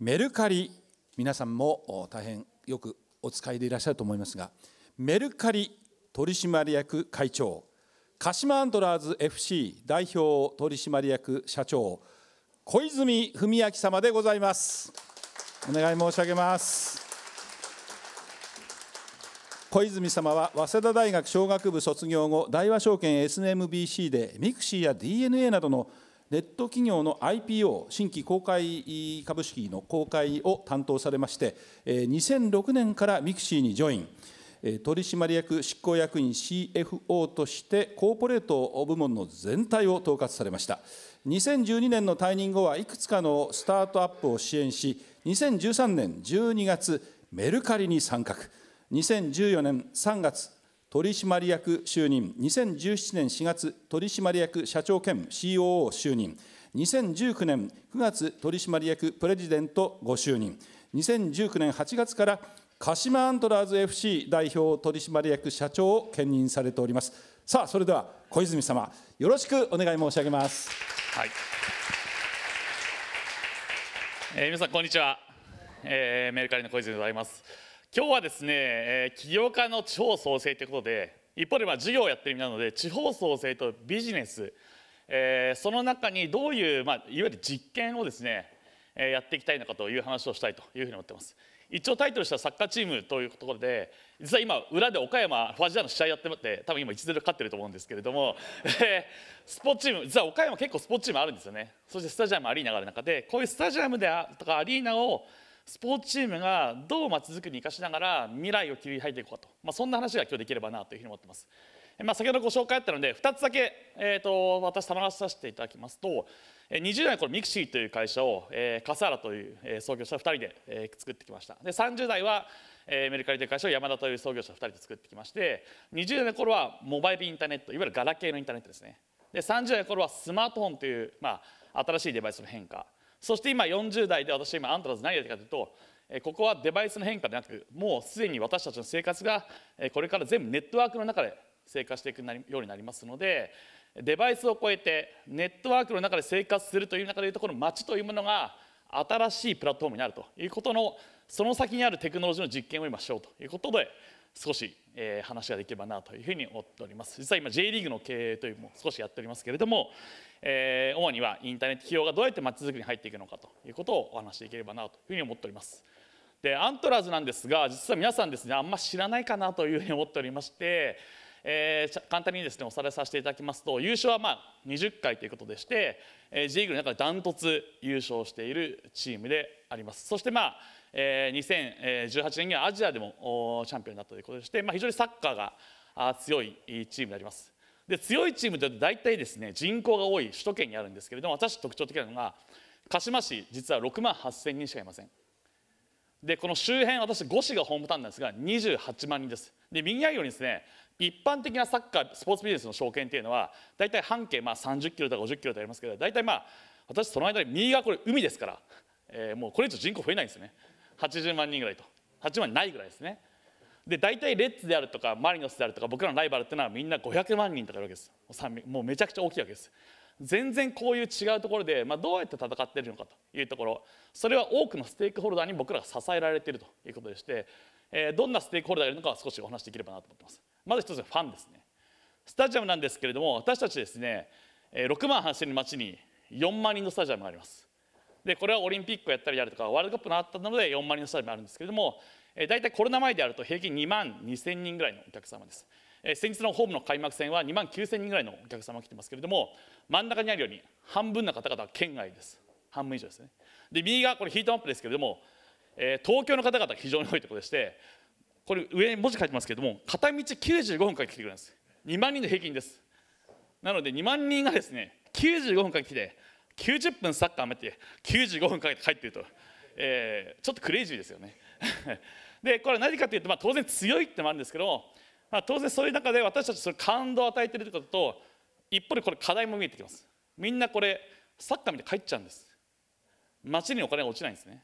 メルカリ皆さんも大変よくお使いでいらっしゃると思いますがメルカリ取締役会長鹿島アントラーズ FC 代表取締役社長小泉文明様でございますお願い申し上げます小泉様は早稲田大学商学部卒業後大和証券 SMBC でミクシーや DNA などのネット企業の IPO 新規公開株式の公開を担当されまして2006年からミクシーにジョイン取締役執行役員 CFO としてコーポレート部門の全体を統括されました2012年の退任後はいくつかのスタートアップを支援し2013年12月メルカリに参画2014年3月取締役就任、2017年4月、取締役社長兼 COO 就任、2019年9月、取締役プレジデントご就任、2019年8月から鹿島アントラーズ FC 代表取締役社長を兼任されております。さあ、それでは小泉様、よろしくお願い申し上げます。はい。えー、皆さんこんにちは、えー、メルカリの小泉でございます。今日はですね、えー、起業家の地方創生ということで一方でまあ事業をやってる味なので地方創生とビジネス、えー、その中にどういう、まあ、いわゆる実験をですね、えー、やっていきたいのかという話をしたいというふうに思ってます一応タイトルしたサッカーチームというところで実は今裏で岡山ファジアの試合やってもって多分今1ゼ0勝ってると思うんですけれども、えー、スポーツチーム実は岡山結構スポーツチームあるんですよねそしてスタジアムアリーナがある中でこういうスタジアムでとかアリーナをスポーツチームがどうまづくりに生かしながら未来を切り開いていこうかと、まあ、そんな話が今日できればなというふうに思ってます。まあ、先ほどご紹介あったので2つだけ、えーと、私たまらさせていただきますと20代の頃ミクシーという会社を、えー、笠原という、え創業者2人で、えー、作ってきましたで30代は、えー、メルカリという会社を山田という創業者2人で作ってきまして20代の頃はモバイルインターネットいわゆるガラケーのインターネットですねで30代の頃はスマートフォンという、まあ、新しいデバイスの変化そして今40代で私今アントラーズ何やってかというとここはデバイスの変化でなくもうすでに私たちの生活がこれから全部ネットワークの中で生活していくようになりますのでデバイスを超えてネットワークの中で生活するという中でいうとこの街というものが新しいプラットフォームになるということのその先にあるテクノロジーの実験を今しようということで少し、え話ができればなというふうに思っております実は今 J リーグの経営というのも少しやっておりますけれども、えー、主にはインターネット企業がどうやってまちづくりに入っていくのかということをお話しできればなというふうに思っておりますでアントラーズなんですが実は皆さんですねあんま知らないかなというふうに思っておりましてえー、簡単にですねおさらいさせていただきますと優勝はまあ20回ということでして、えー、J リーグの中でダントツ優勝しているチームでありますそしてまあえ2018年にはアジアでもチャンピオンになったということでして、まあ、非常にサッカーが強いチームであります。で強いチームというと大体ですね人口が多い首都圏にあるんですけれども私特徴的なのが鹿島市実は6万8000人しかいませんでこの周辺私5市がホームタウンなんですが28万人ですで右にあるようにですね一般的なサッカースポーツビジネスの証券っていうのは大体半径まあ30キロとか50キロとありますけど大体まあ私その間に右側これ海ですから、えー、もうこれ以上人口増えないんですね80万人ぐらいと8万ないぐらいですねで大体レッツであるとかマリノスであるとか僕らのライバルっていうのはみんな500万人とかいるわけですもうめちゃくちゃ大きいわけです全然こういう違うところで、まあ、どうやって戦っているのかというところそれは多くのステークホルダーに僕らが支えられているということでして、えー、どんなステークホルダーがいるのか少しお話しできればなと思ってますまず一つファンですねスタジアムなんですけれども私たちですね6万走る町に4万人のスタジアムがありますでこれはオリンピックをやったりやるとかワールドカップのあったので4万人のスタジアムあるんですけれども、えー、大体コロナ前であると平均2万2000人ぐらいのお客様です、えー、先日のホームの開幕戦は2万9000人ぐらいのお客様が来てますけれども真ん中にあるように半分の方々は県外です半分以上ですねで右がこれヒートアップですけれども、えー、東京の方々が非常に多いところでしてこれ上に文字書いてますけれども片道95分から来てくれるんです2万人の平均ですなので2万人がですね95分から来て90分サッカー待って95分かけて帰ってると、えー、ちょっとクレイジーですよね でこれは何かというと、まあ、当然強いってもあるんですけど、まあ、当然そういう中で私たちそれ感動を与えてるってことと一方でこれ課題も見えてきますみんなこれサッカー見て帰っちゃうんです街にお金が落ちないんですね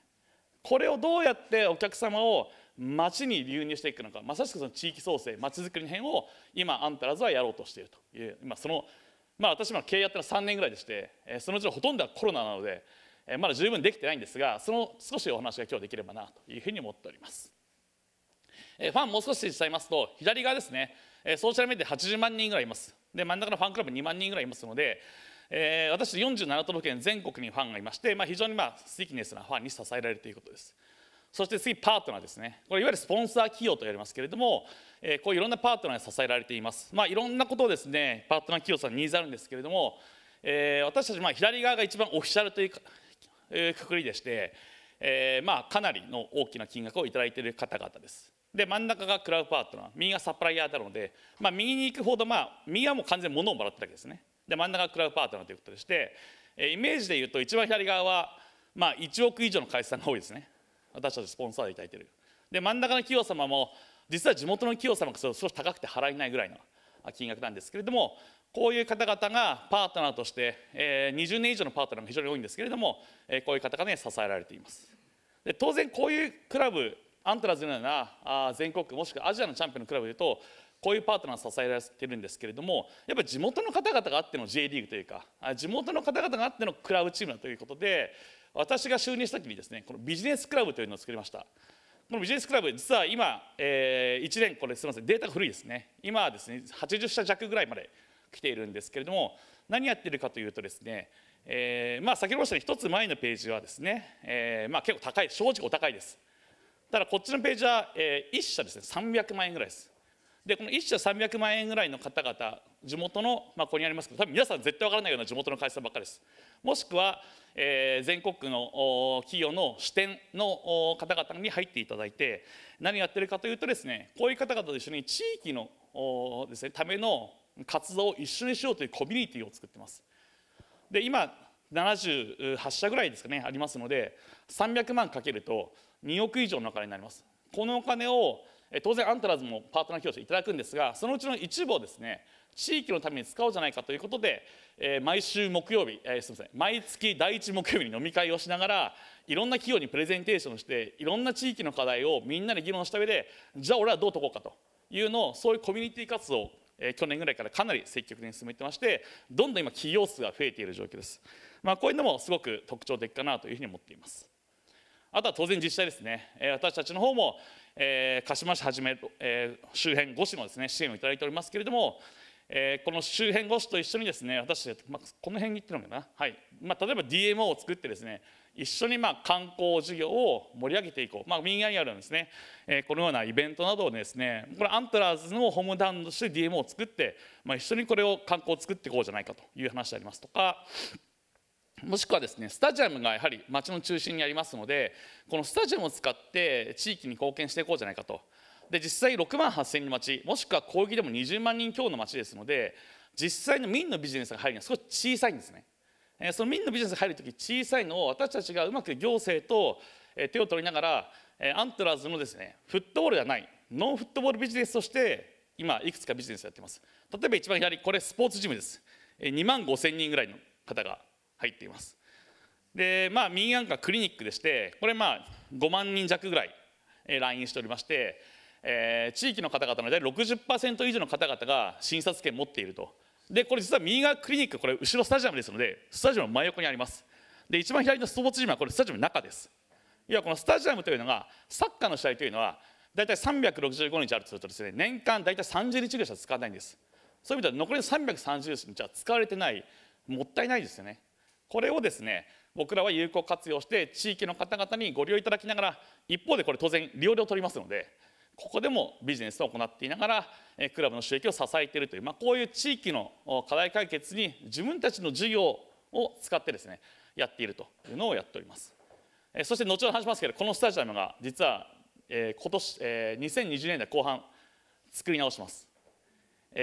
これをどうやってお客様を街に流入していくのかまさしくその地域創生まちづくりの辺を今アンタラズはやろうとしているという今そのまあ、私は経営やっの3年ぐらいでして、そのうちのほとんどはコロナなので、まだ十分できてないんですがその少しお話が今日できればなというふうに思っております、えファンもう少し伝えますと左側ですね、えソーシャルメディア80万人ぐらいいますで真ん中のファンクラブ2万人ぐらいいますので、え私47都道府県全国にファンがいまして、まあ、非常にまあスティキネスなファンに支えられるということですそして次パートナーですねこれいわゆるスポンサー企業と言われますけれども、えこういろんなパートナーに支えられていますまあいろんなことをですねパートナー企業さんにニーズあるんですけれども、え私たちま左側が一番オフィシャルというえくくりでして、えまあかなりの大きな金額を頂いている方々ですで真ん中がクラウドパートナー右がサプライヤーなので、まあ、右に行くほど、まあ、右はもう完全に物をもらってるわけですねで真ん中がクラウドパートナーということでしてイメージで言うと一番左側は、まあ、1億以上の会社さんが多いですね私たちスポンサーで頂いてるで真ん中の企業様も実は地元の企業様が少し高くて払えないぐらいの金額なんですけれどもこういう方々がパートナーとして、えー、20年以上のパートナーが非常に多いんですけれども、えー、こういう方々ね、支えられていますで当然こういうクラブアントラーズのようなあ全国もしくはアジアのチャンピオンのクラブでいうとこういうパートナー支えられてるんですけれどもやっぱり地元の方々があっての J リーグというか地元の方々があってのクラブチームだということで私が就任した時にですねこのビジネスクラブというのを作りましたこのビジネスクラブ実は今、えー、1年これすみませんデータが古いですね今はですね80社弱ぐらいまで来ているんですけれども何やってるかというとですねえー、まあ先ほど申したように1つ前のページはですね、えー、まあ結構高い正直お高いですただこっちのページは、えー、1社ですね300万円ぐらいですでこの1社300万円ぐらいの方々地元の、まあ、ここにありますけど多分皆さん絶対わからないような地元の会社ばっかりですもしくは、えー、全国区の企業の支店の方々に入っていただいて何やってるかというとですねこういう方々と一緒に地域のです、ね、ための活動を一緒にしようというコミュニティを作ってますで今78社ぐらいですかねありますので300万かけると2億以上のお金になりますこのお金を当然アントラーズもパートナー教をいただくんですがそのうちの一部をですね地域のために使おうじゃないかということで、え毎週木曜日、えすみません毎月第1木曜日に飲み会をしながらいろんな企業にプレゼンテーションしていろんな地域の課題をみんなで議論した上でじゃあ俺はどう解こうかというのをそういうコミュニティ活動を、え去年ぐらいからかなり積極的に進めてましてどんどん今企業数が増えている状況です、まあ、こういうのもすごく特徴的かなというふうに思っていますあとは当然自治体ですね、え私たちの方もえー、鹿島市はじめ、えー、周辺5市のです、ね、支援をいただいておりますけれども、えー、この周辺5市と一緒にですね私、まあ、この辺に行ってるのかな、はいまあ、例えば DMO を作ってですね一緒にまあ観光事業を盛り上げていこう、まあ、民間にあるんですね、えー、このようなイベントなどをですねこれアントラーズのホームタウンとして DMO を作って、まあ、一緒にこれを観光を作っていこうじゃないかという話でありますとかもしくはですねスタジアムがやはり町の中心にありますのでこのスタジアムを使って地域に貢献していこうじゃないかとで実際6万8000人の町もしくは攻撃でも20万人強の町ですので実際の民のビジネスが入るには少し小さいんですねその民のビジネスが入る時小さいのを私たちがうまく行政と手を取りながらアントラーズのですねフットボールではないノンフットボールビジネスとして今いくつかビジネスやってます例えば一番左これスポーツジムです2万5000人ぐらいの方が入っていますでまあ民安化クリニックでしてこれまあ5万人弱ぐらい来院しておりましてえー、地域の方々の大体60%以上の方々が診察券持っているとでこれ実は右側クリニックこれ後ろスタジアムですのでスタジアム真横にありますで一番左のスポーツジムはこれスタジアムの中ですいやこのスタジアムというのがサッカーの試合というのは大体365日あるとするとですね年間大体30日ぐらいしか使わないんですそういう意味では残りの330日は使われてないもったいないですよねこれをですね僕らは有効活用して地域の方々にご利用いただきながら一方でこれ当然利用料を取りますのでここでもビジネスを行っていながらクラブの収益を支えているという、まあ、こういう地域の課題解決に自分たちの事業を使ってですねやっているというのをやっておりますそして後ほど話しますけどこのスタジアムが実は今年2020年代後半作り直します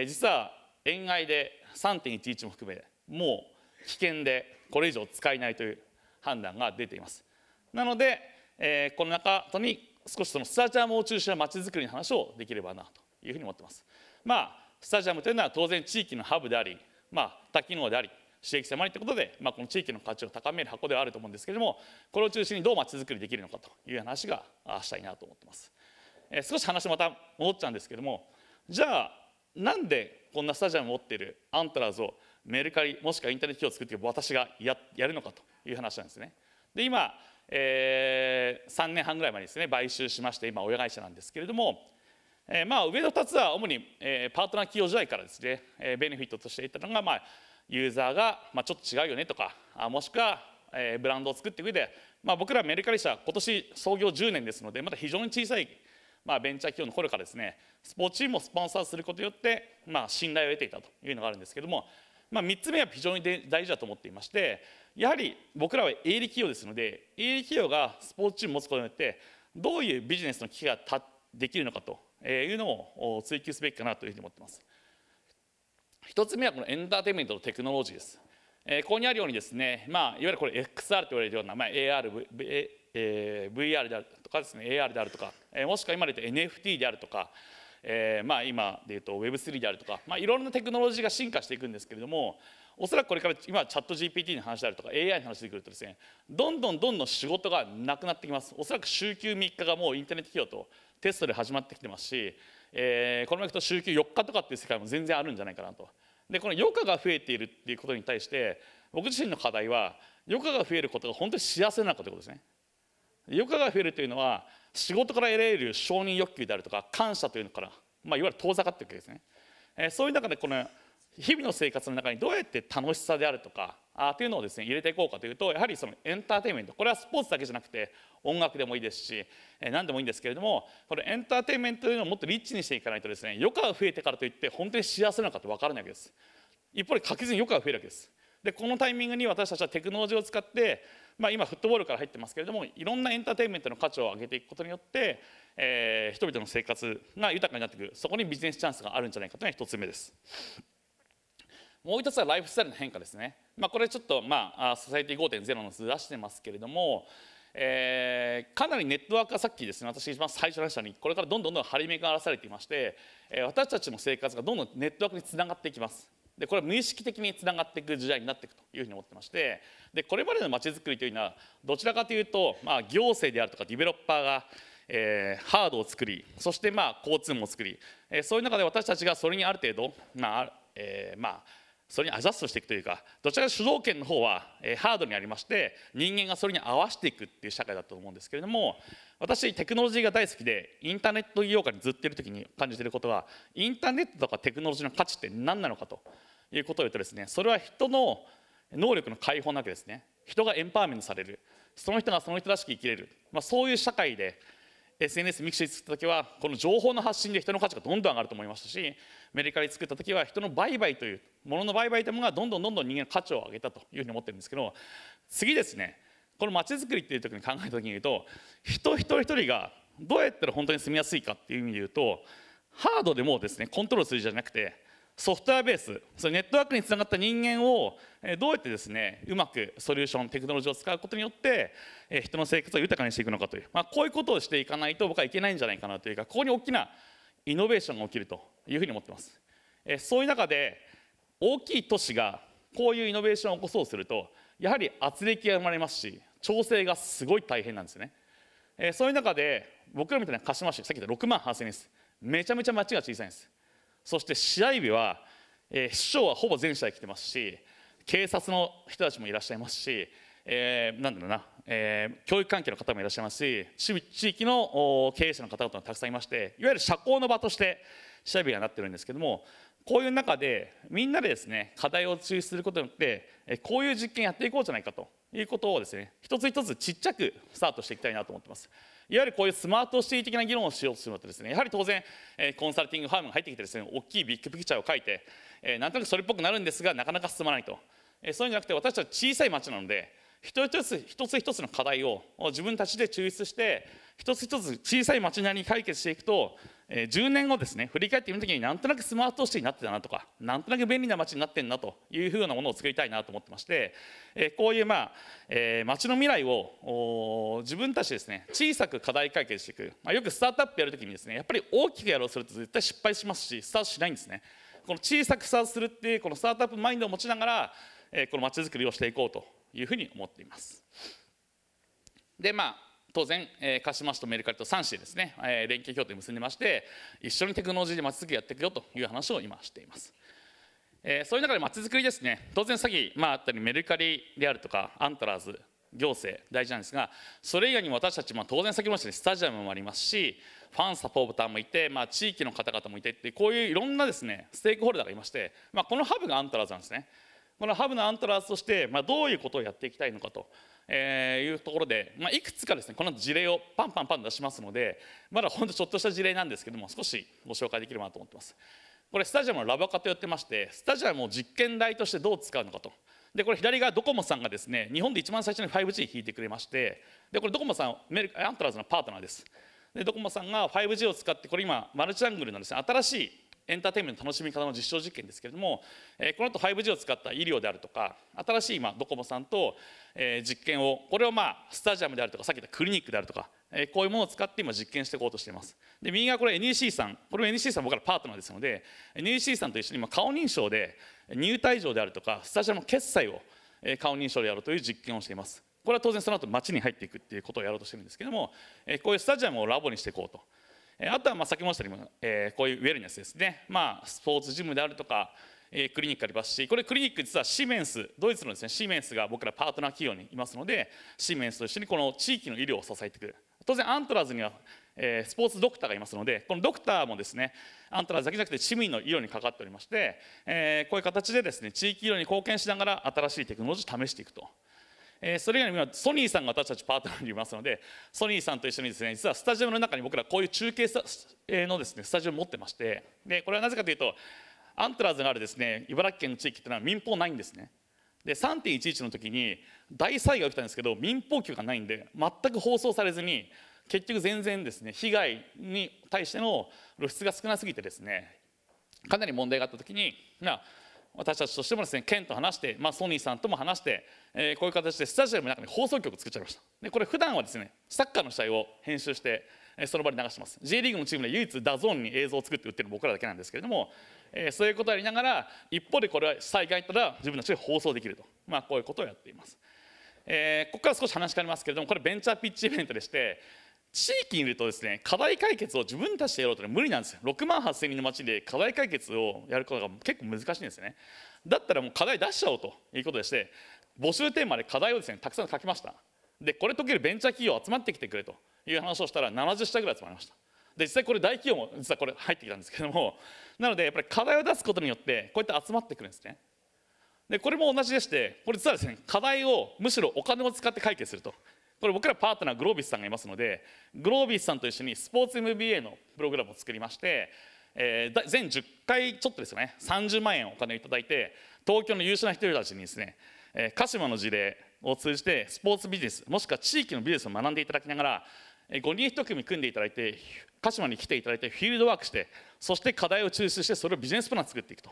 実は沿岸で3.11も含めもう危険でこれ以上使えないという判断が出ていますなので、えー、この中に少しそのスタジアムを中心にまちづくりの話をできればなというふうに思ってますまあスタジアムというのは当然地域のハブであり、まあ、多機能であり刺激ありということで、まあ、この地域の価値を高める箱ではあると思うんですけれどもこれを中心にどうまちづくりできるのかという話がしたいなと思ってます、えー、少し話また戻っちゃうんですけどもじゃあなんでこんなスタジアムを持っているアントラーズをメルカリもしくはインターネット企業を作って私がややるのかという話なんですね。で今、えー、3年半ぐらい前にですね買収しまして今親会社なんですけれども、えー、まあ上の2つは主に、えー、パートナー企業時代からですね、えー、ベネフィットとしていたのが、まあ、ユーザーが、まあ、ちょっと違うよねとかあもしくは、えー、ブランドを作っていく上で、まあ、僕らメルカリ社今年創業10年ですのでまだ非常に小さいまあ、ベンチャー企業の頃からですねスポーツチームをスポンサーすることによって、まあ、信頼を得ていたというのがあるんですけどもまあ、3つ目は非常に大事だと思っていましてやはり僕らは営利企業ですので営利企業がスポーツチームを持つことによってどういうビジネスの危機ができるのかというのを追求すべきかなというふうに思っています1つ目はこのエンターテインメントのテクノロジーですえここにあるようにですね、まあ、いわゆるこれ XR と言われるような、まあ、AR、v え VR であるとかですね AR であるとか、えもしくは今で言うと NFT であるとかえー、まあ、今でいうと Web3 であるとか、まあ、いろんなテクノロジーが進化していくんですけれどもおそらくこれから今チャット GPT の話であるとか AI の話でくるとですねどんどんどんどん仕事がなくなってきますおそらく週休3日がもうインターネット企業とテストで始まってきてますし、えー、このままいくと週休4日とかっていう世界も全然あるんじゃないかなとでこの余暇が増えているっていうことに対して僕自身の課題は余暇が増えることが本当に幸せなのかということですね余暇が増えるというのは仕事から得られる承認欲求であるとか感謝というのから、まあ、いわゆる遠ざかっていくわけですね、えー、そういう中でこの日々の生活の中にどうやって楽しさであるとかあというのをですね入れていこうかというとやはりそのエンターテインメントこれはスポーツだけじゃなくて音楽でもいいですし、えー、何でもいいんですけれどもこのエンターテインメントというのをもっとリッチにしていかないとですね余暇が増えてからといって本当に幸せなのかって分からないわけです一方で確実に余暇が増えるわけですでこのタイミングに私たちはテクノロジーを使ってまあ、今フットボールから入ってますけれどもいろんなエンターテインメントの価値を上げていくことによって、えー、人々の生活が豊かになってくるそこにビジネスチャンスがあるんじゃないかというのが1つ目です。もう一つはライフスタイルの変化ですね、まあ、これちょっと、まあ、ソサイティ5.0の図出してますけれども、えー、かなりネットワークがさっきですね私一番最初の話しにこれからどんどんどん張り巡らされていまして、えー、私たちの生活がどんどんネットワークにつながっていきますでこれは無意識的につながっていく時代になっていくというふうに思ってましてでこれまでのまちづくりというのはどちらかというと、まあ、行政であるとかディベロッパーが、えー、ハードを作りそしてまあ交通も作り、えー、そういう中で私たちがそれにある程度、まあえー、まあそれにアジャストしていくというかどちらか主導権の方は、えー、ハードにありまして人間がそれに合わせていくっていう社会だと思うんですけれども私テクノロジーが大好きでインターネット業界にずっといる時に感じてることはインターネットとかテクノロジーの価値って何なのかということを言うとですねそれは人の能力の解放なわけですね人がエンパワーメントされるその人がその人らしく生きれる、まあ、そういう社会で SNS ミクシー作った時はこの情報の発信で人の価値がどんどん上がると思いましたしメディカリ作った時は人の売買というものの売買というものがどんどんどんどん人間の価値を上げたというふうに思ってるんですけど次ですねこのまちづくりっていう時に考えた時に言うと人一人一人がどうやったら本当に住みやすいかっていう意味で言うとハードでもですねコントロールするじゃなくてソフトウェアベースそれネットワークにつながった人間をどうやってですねうまくソリューションテクノロジーを使うことによって人の生活を豊かにしていくのかという、まあ、こういうことをしていかないと僕はいけないんじゃないかなというかここに大きなイノベーションが起きるというふうに思ってますそういう中で大きい都市がこういうイノベーションを起こそうとするとやはり圧力が生まれますし調整がすごい大変なんですねそういう中で僕らみたいな鹿島市さっき言った6万8000人ですめちゃめちゃ町が小さいんですそして試合日は、えー、市長はほぼ全試合来てますし警察の人たちもいらっしゃいますし、えー、なんだろうな、えー、教育関係の方もいらっしゃいますし地域の経営者の方々もたくさんいましていわゆる社交の場として試合日がなってるんですけどもこういう中でみんなでですね課題を抽出することによってこういう実験やっていこうじゃないかということをですね一つ一つちっちゃくスタートしていきたいなと思ってます。いわゆるこういうスマートシティ的な議論をしようとするとですねやはり当然、えコンサルティングファームが入ってきてですね大きいビッグピクチャーを書いて、えなんとなくそれっぽくなるんですがなかなか進まないと、えそういうんじゃなくて私たち小さい町なのでつ一つ一つ一つの課題を自分たちで抽出して一つ一つ小さい町なりに解決していくと、えー、10年後ですね振り返ってみるときになんとなくスマートシティになってたなとかなんとなく便利な街になってんなというふうなものを作りたいなと思ってまして、えー、こういう、まあえー、街の未来を自分たちですね小さく課題解決していく、まあ、よくスタートアップやるときにですねやっぱり大きくやろうとすると絶対失敗しますしスタートしないんですね。この小さくスタートするってこのスタートアップマインドを持ちながら、えー、この街づくりをしていこうというふうに思っています。でまあ当然、えー、鹿島市とメルカリと3市ですね、えー、連携協定を結んでまして一緒にテクノロジーでまちづくりやっていくよという話を今しています、えー、そういう中でまちづくりですね当然さっき、まあ、あったようにメルカリであるとかアントラーズ行政大事なんですがそれ以外にも私たち、まあ、当然先ほど言スタジアムもありますしファンサポーターもいて、まあ、地域の方々もいてってこういういろんなですねステークホルダーがいまして、まあ、このハブがアントラーズなんですねこのハブのアントラーズとして、まあ、どういうことをやっていきたいのかとえいうところで、まあ、いくつかですねこの事例をパンパンパン出しますのでまだほんとちょっとした事例なんですけども少しご紹介できればなと思ってますこれスタジアムのラバカと言ってましてスタジアムを実験台としてどう使うのかとでこれ左側ドコモさんがですね日本で一番最初に 5G 引いてくれましてでこれドコモさんメルアントラーズのパートナーですでドコモさんが 5G を使ってこれ今マルチアングルのですね新しいエンターテインメントの楽しみ方の実証実験ですけれども、えこの後 5G を使った医療であるとか新しい今ドコモさんと、え実験をこれをまあスタジアムであるとかさっき言ったクリニックであるとか、えこういうものを使って今実験していこうとしていますで右側これ NEC さんこれも NEC さん僕らパートナーですので NEC さんと一緒に今顔認証で入退場であるとかスタジアムの決済を顔認証でやろうという実験をしていますこれは当然その後街に入っていくっていうことをやろうとしてるんですけどもこういうスタジアムをラボにしていこうとあとはまあ先ほど申したようにこういうウェルネスですね、まあ、スポーツジムであるとかクリニックありますしこれクリニック実はシーメンスドイツのです、ね、シーメンスが僕らパートナー企業にいますのでシーメンスと一緒にこの地域の医療を支えてくる当然アントラーズにはえスポーツドクターがいますのでこのドクターもですねアントラーズだけじゃなくて市民の医療にかかっておりまして、えこういう形でですね地域医療に貢献しながら新しいテクノロジーを試していくとえー、それ以外にもソニーさんが私たちパートナーにいますのでソニーさんと一緒にですね実はスタジオの中に僕らこういう中継のですねスタジオを持ってましてでこれはなぜかというとアントラーズがあるですね茨城県の地域っていうのは民放ないんですねで3.11の時に大災害が起きたんですけど民放局がないんで全く放送されずに結局全然ですね被害に対しての露出が少なすぎてですねかなり問題があった時に、まあ、私たちとしてもですね県と話して、まあ、ソニーさんとも話して、えー、こういう形でスタジアムの中に放送局を作っちゃいましたでこれ普段はですねサッカーの試合を編集して、えー、その場で流してます J リーグのチームで唯一ダゾーンに映像を作って売ってる僕らだけなんですけれども、えー、そういうことをやりながら一方でこれは災害ったら自分たちで放送できると、まあ、こういうことをやっていますえー、ここから少し話変わりますけれどもこれベンチャーピッチイベントでして、地域にいるとですね課題解決を自分たちでやろうと、は無理なんですよ6万8000人の町で課題解決をやることが結構難しいんですねだったらもう課題出しちゃおうということでして募集テーマで課題をですねたくさん書きましたでこれ解けるベンチャー企業集まってきてくれという話をしたら70社ぐらい集まりましたで実際これ大企業も実はこれ入ってきたんですけどもなのでやっぱり課題を出すことによってこうやって集まってくるんですねでこれも同じでしてこれ実はですね課題をむしろお金を使って解決するとこれ僕らパートナーグロービスさんがいますのでグロービスさんと一緒にスポーツ MBA のプログラムを作りまして、えー、全10回ちょっとですね30万円お金をいただいて東京の優秀な人たちにですね、えー、鹿島の事例を通じてスポーツビジネスもしくは地域のビジネスを学んでいただきながら5人1組組んでいただいて鹿島に来ていただいてフィールドワークしてそして課題を抽出してそれをビジネスプラン作っていくと。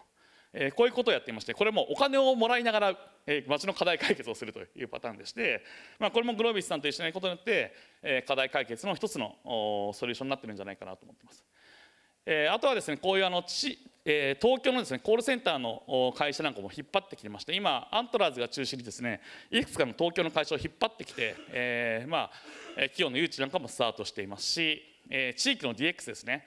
えこういうことをやっていましてこれもお金をもらいながら、え町の課題解決をするというパターンでして、まあ、これもグロービスさんと一緒にやることによって、え課題解決の一つのソリューションになってるんじゃないかなと思ってます。えあとはですねこういうあの地、え東京のですねコールセンターの会社なんかも引っ張ってきてまして今アントラーズが中心にですねいくつかの東京の会社を引っ張ってきて、えまあ、企業の誘致なんかもスタートしていますし、え地域の DX ですね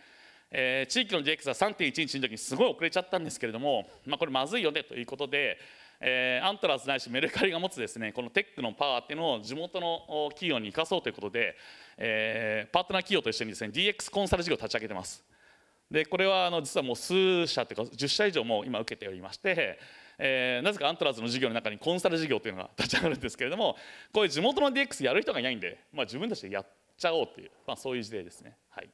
えー、地域の DX は3.11の時にすごい遅れちゃったんですけれども、まあ、これまずいよねということで、えー、アントラーズないしメルカリが持つですねこのテックのパワーっていうのを地元の企業に生かそうということで、えー、パートナー企業と一緒にですね DX コンサル事業を立ち上げてます。でこれはあの実はもう数社というか10社以上も今受けておりまして、えー、なぜかアントラーズの事業の中にコンサル事業というのが立ち上がるんですけれどもこういう地元の DX やる人がいないんで、まあ、自分たちでやっちゃおうという、まあ、そういう事例ですね。はい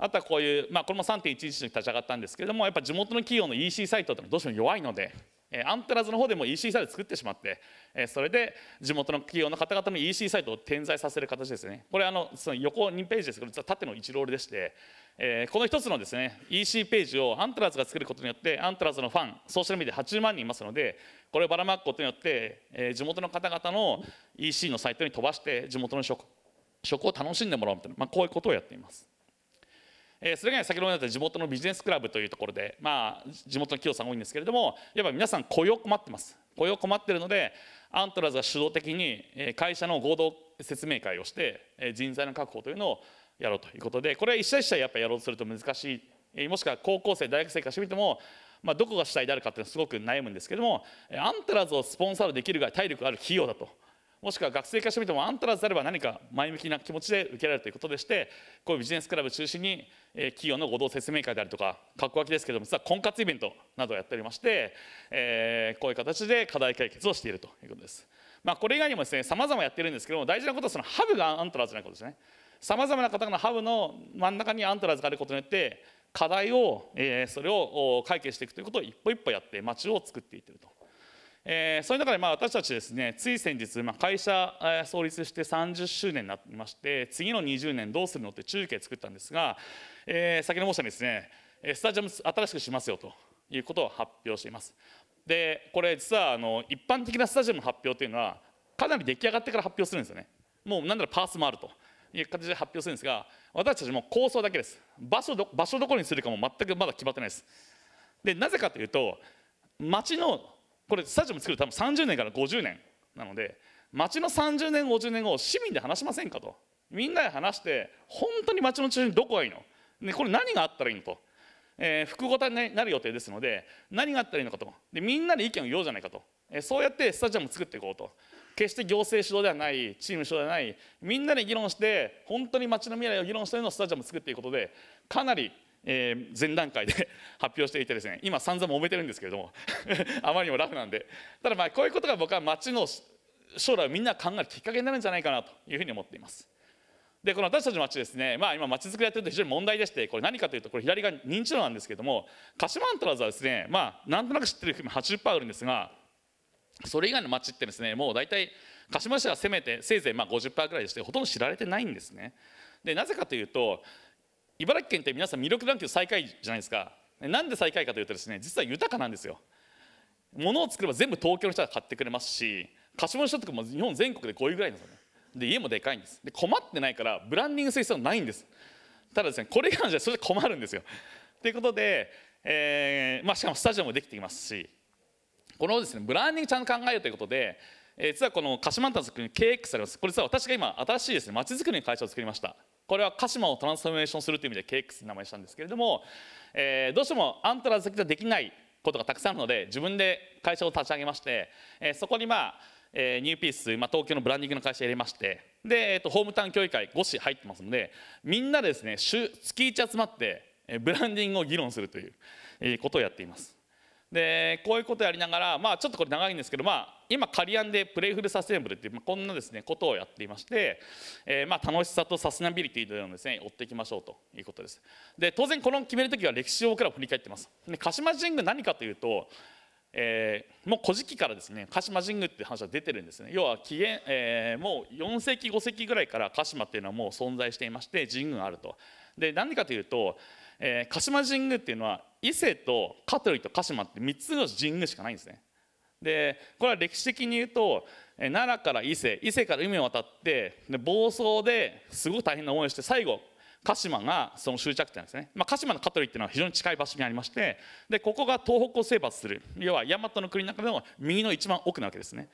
あとはこういう、まあ、これも3.11に立ち上がったんですけれどもやっぱ地元の企業の EC サイトってのはどうしても弱いので、えアンテラズの方でも EC サイト作ってしまって、えそれで地元の企業の方々の EC サイトを点在させる形ですねこれあのその横2ページですけど実は縦の1ロールでして、えこの1つのですね EC ページをアンテラズが作ることによってアンテラズのファンソーシャルメディア80万人いますのでこれをばらまくことによって、え地元の方々の EC のサイトに飛ばして地元の食食を楽しんでもらおうみたいな、まあ、こういうことをやっています。えそれが先ほど言った地元のビジネスクラブというところで、まあ、地元の企業さん多いんですけれどもやっぱ皆さん雇用困ってます雇用困ってるのでアントラーズが主導的に会社の合同説明会をして人材の確保というのをやろうということでこれは一社一社やっぱやろうとすると難しいもしくは高校生大学生からしてみても、まあ、どこが主体であるかっていうのはすごく悩むんですけどもアントラーズをスポンサーできるぐらい体力がある企業だと。もしくは学生化してみてもあんたらであれば何か前向きな気持ちで受けられるということでしてこういうビジネスクラブ中心に企業の合同説明会であるとか格好書けですけども実は婚活イベントなどをやっておりまして、えー、こういう形で課題解決をしているということです。まあ、これ以外にもですねざまやってるんですけども大事なことはそのハブがアントラーズじゃないことですね。さまざまな方のハブの真ん中にアントラーズがあることによって課題を、えー、それを解決していくということを一歩一歩やって街を作っていってるとえー、そういう中でまあ私たちですねつい先日、まあ、会社創立して30周年になりまして次の20年どうするのって中継作ったんですが、えー、先ほど申したようにですねスタジアム新しくしますよということを発表しています。でこれ実はあの一般的なスタジアム発表というのはかなり出来上がってから発表するんですよね。もう何ならパースもあるという形で発表するんですが私たちも構想だけです場所ど場所どこにするかも全くまだ決まってないです。でなぜかというと町のこれスタジアム作る多分30年から50年なので町の30年50年後市民で話しませんかとみんなで話して本当に町の中心どこがいいの、ね、これ何があったらいいのと、えー、複合体になる予定ですので何があったらいいのかとでみんなで意見を言おうじゃないかと、えー、そうやってスタジアム作っていこうと決して行政主導ではないチーム主導ではないみんなで議論して本当に町の未来を議論してるのをスタジアムを作っていくことでかなりえー、前段階で 発表していてですね今散々揉めてるんですけれども あまりにもラフなんでただまあこういうことが僕は町の将来をみんな考えるきっかけになるんじゃないかなというふうに思っていますでこの私たちの町ですね、まあ、今町づくりやってると非常に問題でしてこれ何かというとこれ左側認知度なんですけれども鹿島アントラーズはですねまあなんとなく知ってる含も80%あるんですがそれ以外の町ってですねもう大体鹿島市はせめてせいぜいまあ50%ぐらいでしてほとんど知られてないんですねでなぜかというと茨城県って皆さん魅力ランキング最下位じゃないですかなんで最下位かというとですね実は豊かなんですよ物を作れば全部東京の人が買ってくれますし貸し物所得も日本全国で5位ぐらいなんですよねで家もでかいんですで困ってないからブランディングする必要ないんですただですねこれがじゃそれ困るんですよということで、えーまあ、しかもスタジオもできていますしこのですねブランディングちゃんと考えるということで、えー、実はこの鹿島ンタの作 KX ありますこれ実は私が今新しいですねまちづくりの会社を作りましたこれは鹿島をトランスフォーメーションするという意味で KX と名前したんですけれども、えー、どうしてもアントラーズだけではできないことがたくさんあるので自分で会社を立ち上げまして、えー、そこにまあ、えー、ニューピース、まあ、東京のブランディングの会社入れましてで、えーと、ホームタウン協議会5市入ってますのでみんなでですね週月1集まってブランディングを議論するということをやっています。でこういうことやりながら、まあ、ちょっとこれ長いんですけど、まあ、今カリアンでプレイフルサステナブルっていう、まあ、こんなですねことをやっていまして、えー、まあ楽しさとサステナビリティというのをですね追っていきましょうということですで当然この決める時は歴史を僕ら振り返ってますで鹿島神宮何かというとえー、もう古事記からですね鹿島神宮って話は出てるんですね要は紀元、えー、もう4世紀5世紀ぐらいから鹿島っていうのはもう存在していまして神宮があるとで何かというとえー、鹿島神宮っていうのは伊勢と香取と鹿島って3つの神宮しかないんですねでこれは歴史的に言うと奈良から伊勢伊勢から海を渡ってで暴走ですごく大変な思いをして最後鹿島がその終着点ですね、まあ、鹿島の香取っていうのは非常に近い場所にありましてでここが東北を征伐する要は大和の国の中でも右の一番奥なわけですね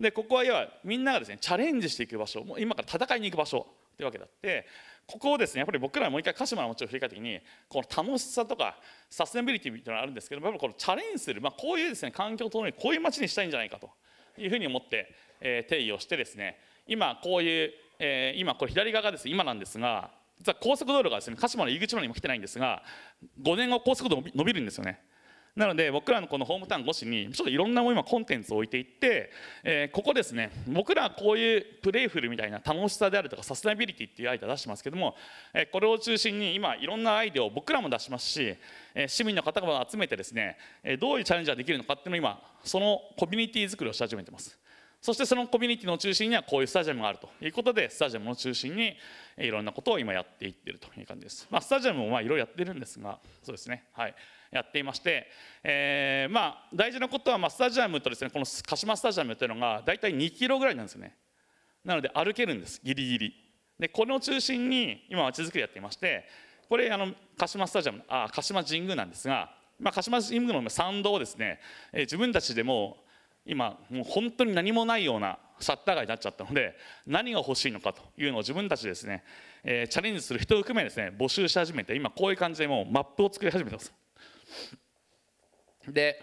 でここは要はみんながですねチャレンジしていく場所もう今から戦いに行く場所というわけだってここをですねやっぱり僕らもう一回鹿島のちを振り返った時にこの楽しさとかサステナビリティみたいなのがあるんですけどやっぱこのチャレンジする、まあ、こういうですね環境を整えるこういう街にしたいんじゃないかというふうに思って、えー、定義をしてですね今こういう、えー、今これ左側がですね今なんですが実は高速道路がですね鹿島の入り口まで今来てないんですが5年後高速道路伸びるんですよね。なので僕らのこのホームタウン越しにちょっといろんな今コンテンツを置いていって、えー、ここですね僕らはこういうプレイフルみたいな楽しさであるとかサステナビリティっていうアイデア出してますけども、えー、これを中心に今いろんなアイデアを僕らも出しますし、えー、市民の方々を集めてですね、えどういうチャレンジができるのかっていうのを今そのコミュニティ作りをし始めてます。そしてそのコミュニティの中心にはこういうスタジアムがあるということでスタジアムの中心にいろんなことを今やっていってるという感じです、まあ、スタジアムもまあいろいろやってるんですがそうですねはいやっていまして、えー、まあ大事なことはまあスタジアムとですねこの鹿島スタジアムというのが大体2キロぐらいなんですよねなので歩けるんですギリギリでこの中心に今まちづくりやっていましてこれあの鹿島スタジアムあ鹿島神宮なんですが、まあ、鹿島神宮の参道をですね、えー、自分たちでも今もう本当に何もないようなシャッター街になっちゃったので何が欲しいのかというのを自分たちですね、えー、チャレンジする人を含めですね募集し始めて今こういう感じでもうマップを作り始めてますで、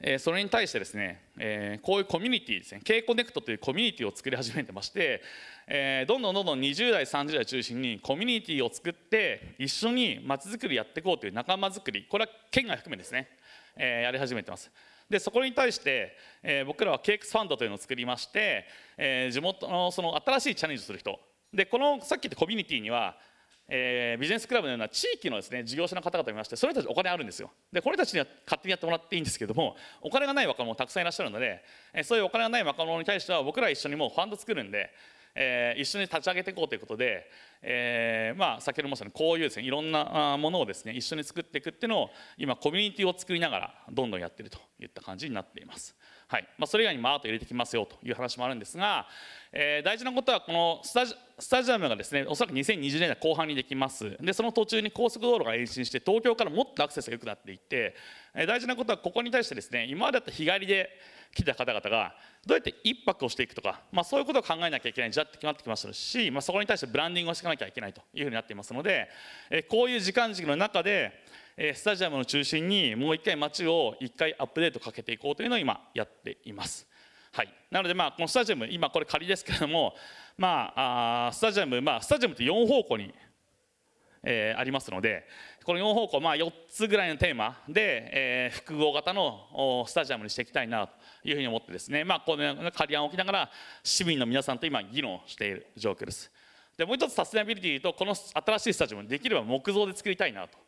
えー、それに対してですね、えー、こういうコミュニティですね K コネクトというコミュニティを作り始めてまして、えどんどんどんどん20代30代中心にコミュニティを作って一緒にまちづくりやっていこうという仲間づくりこれは県外含めですね、えやり始めてますでそこに対して、えー、僕らは KX ファンドというのを作りまして、えー、地元のその新しいチャレンジをする人でこのさっき言ったコミュニティには、えー、ビジネスクラブのような地域のですね事業者の方々がいましてその人たちお金あるんですよでこの人たちには勝手にやってもらっていいんですけどもお金がない若者もたくさんいらっしゃるので、えそういうお金がない若者に対しては僕ら一緒にもうファンド作るんで、えー、一緒に立ち上げていこうということで、えー、まあ、先ほど申したようにこういうですねいろんなものをですね一緒に作っていくっていうのを今コミュニティを作りながらどんどんやってるといった感じになっています。はいまあ、それ以外にもアート入れてきますよという話もあるんですが、えー、大事なことはこのスタジアムがですねおそらく2020年代後半にできますでその途中に高速道路が延伸して東京からもっとアクセスが良くなっていって、えー、大事なことはここに対してですね今までだった日帰りで来た方々がどうやって1泊をしていくとか、まあ、そういうことを考えなきゃいけないんじゃって決まってきましたし、まあ、そこに対してブランディングをしていかなきゃいけないというふうになっていますので、えー、こういう時間軸の中でえスタジアムの中心にもう一回街を一回アップデートかけていこうというのを今やっています。はい、なので、まあ、このスタジアム、今これ仮ですけれども、まあ、あスタジアム、まあ、スタジアムって4方向に、えー、ありますので、この4方向、まあ、4つぐらいのテーマで、えー、複合型のスタジアムにしていきたいなというふうに思ってですね、まあ、この仮案を置きながら、市民の皆さんと今、議論している状況です。でもう一つサステナビリティとこの新しいスタジアムできれば木造で作りたいなと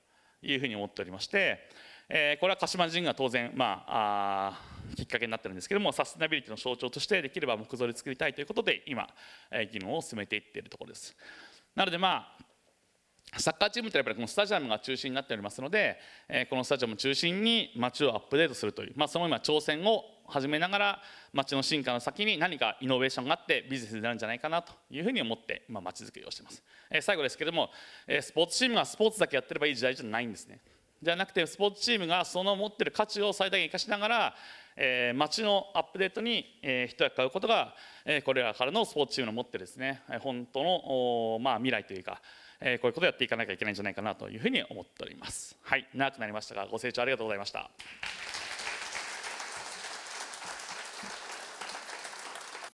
いうふうに思っておりまして、えこれは鹿島神宮が当然、まあ、きっかけになってるんですけどもサステナビリティの象徴としてできれば木造で作りたいということで今、え議論を進めていっているところです。なのでまあサッカーチームといぱりこのスタジアムが中心になっておりますので、えこのスタジアムを中心に街をアップデートするという、まあ、その今挑戦を始めながら街の進化の先に何かイノベーションがあってビジネスになるんじゃないかなというふうに思って今街づくりをしてます、え最後ですけども、えスポーツチームがスポーツだけやってればいい時代じゃないんですねじゃなくてスポーツチームがその持ってる価値を最大限生かしながら、えー、街のアップデートに、えー、一役買うことが、えー、これらからのスポーツチームの持ってですね本当の、まあ、未来というかえこういうことをやっていかなきゃいけないんじゃないかなというふうに思っております。はい、長くなりましたがご清聴ありがとうございました。